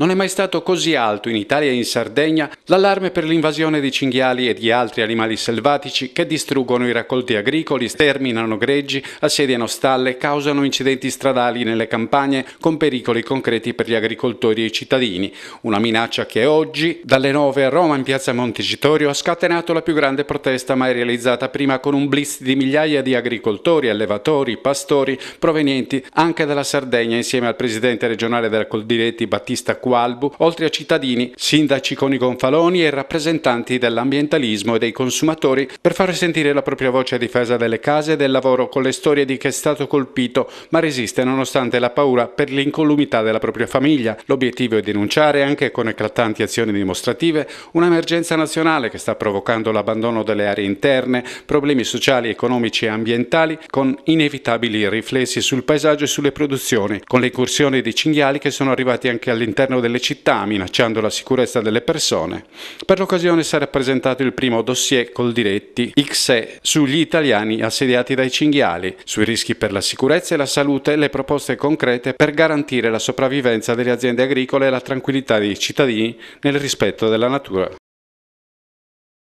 Non è mai stato così alto in Italia e in Sardegna l'allarme per l'invasione di cinghiali e di altri animali selvatici che distruggono i raccolti agricoli, sterminano greggi, assediano stalle, causano incidenti stradali nelle campagne con pericoli concreti per gli agricoltori e i cittadini. Una minaccia che oggi, dalle 9 a Roma in piazza Montecitorio, ha scatenato la più grande protesta mai realizzata prima con un blitz di migliaia di agricoltori, allevatori, pastori provenienti anche dalla Sardegna insieme al presidente regionale della Coldiretti Battista Cunha Marco Albu, oltre a cittadini, sindaci con i gonfaloni e rappresentanti dell'ambientalismo e dei consumatori per far sentire la propria voce a difesa delle case e del lavoro con le storie di chi è stato colpito ma resiste nonostante la paura per l'incolumità della propria famiglia. L'obiettivo è denunciare anche con eclatanti azioni dimostrative un'emergenza nazionale che sta provocando l'abbandono delle aree interne, problemi sociali, economici e ambientali con inevitabili riflessi sul paesaggio e sulle produzioni, con le incursioni di cinghiali che sono arrivati anche all'interno all'interno delle città, minacciando la sicurezza delle persone. Per l'occasione sarà presentato il primo dossier Coldiretti XE sugli italiani assediati dai cinghiali, sui rischi per la sicurezza e la salute e le proposte concrete per garantire la sopravvivenza delle aziende agricole e la tranquillità dei cittadini nel rispetto della natura.